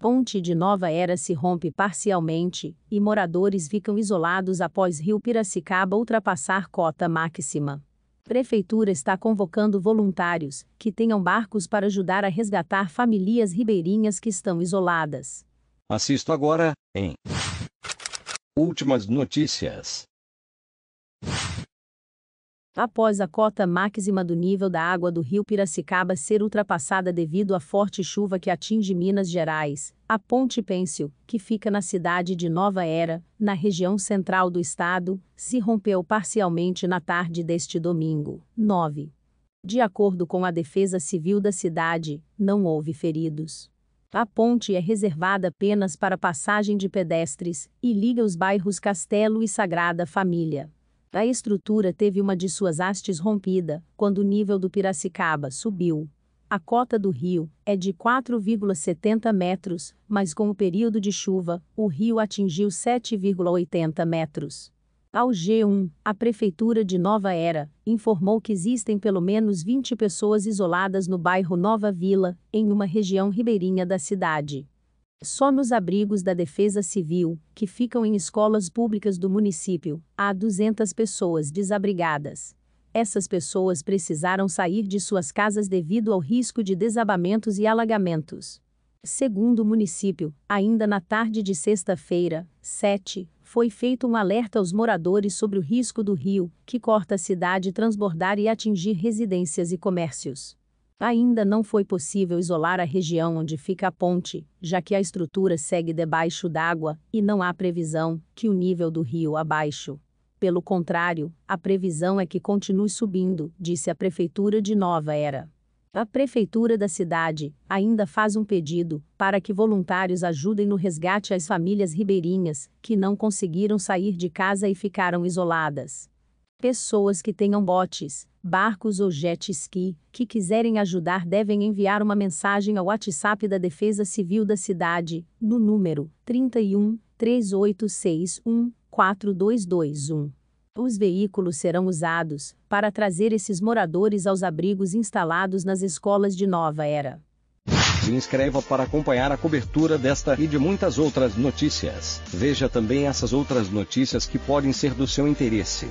Ponte de Nova Era se rompe parcialmente e moradores ficam isolados após Rio Piracicaba ultrapassar cota máxima. Prefeitura está convocando voluntários que tenham barcos para ajudar a resgatar famílias ribeirinhas que estão isoladas. Assista agora em Últimas notícias após a cota máxima do nível da água do rio Piracicaba ser ultrapassada devido à forte chuva que atinge Minas Gerais, a Ponte Pêncil, que fica na cidade de Nova Era, na região central do estado, se rompeu parcialmente na tarde deste domingo. 9. De acordo com a Defesa Civil da cidade, não houve feridos. A ponte é reservada apenas para passagem de pedestres e liga os bairros Castelo e Sagrada Família. A estrutura teve uma de suas hastes rompida, quando o nível do Piracicaba subiu. A cota do rio é de 4,70 metros, mas com o período de chuva, o rio atingiu 7,80 metros. Ao G1, a Prefeitura de Nova Era informou que existem pelo menos 20 pessoas isoladas no bairro Nova Vila, em uma região ribeirinha da cidade nos abrigos da Defesa Civil, que ficam em escolas públicas do município, há 200 pessoas desabrigadas. Essas pessoas precisaram sair de suas casas devido ao risco de desabamentos e alagamentos. Segundo o município, ainda na tarde de sexta-feira, 7, foi feito um alerta aos moradores sobre o risco do rio, que corta a cidade transbordar e atingir residências e comércios. Ainda não foi possível isolar a região onde fica a ponte, já que a estrutura segue debaixo d'água e não há previsão que o nível do rio abaixo. Pelo contrário, a previsão é que continue subindo, disse a prefeitura de Nova Era. A prefeitura da cidade ainda faz um pedido para que voluntários ajudem no resgate às famílias ribeirinhas que não conseguiram sair de casa e ficaram isoladas. Pessoas que tenham botes, barcos ou jet ski que quiserem ajudar devem enviar uma mensagem ao WhatsApp da Defesa Civil da cidade, no número 31 3861 4221. Os veículos serão usados para trazer esses moradores aos abrigos instalados nas escolas de Nova Era. Se inscreva para acompanhar a cobertura desta e de muitas outras notícias. Veja também essas outras notícias que podem ser do seu interesse.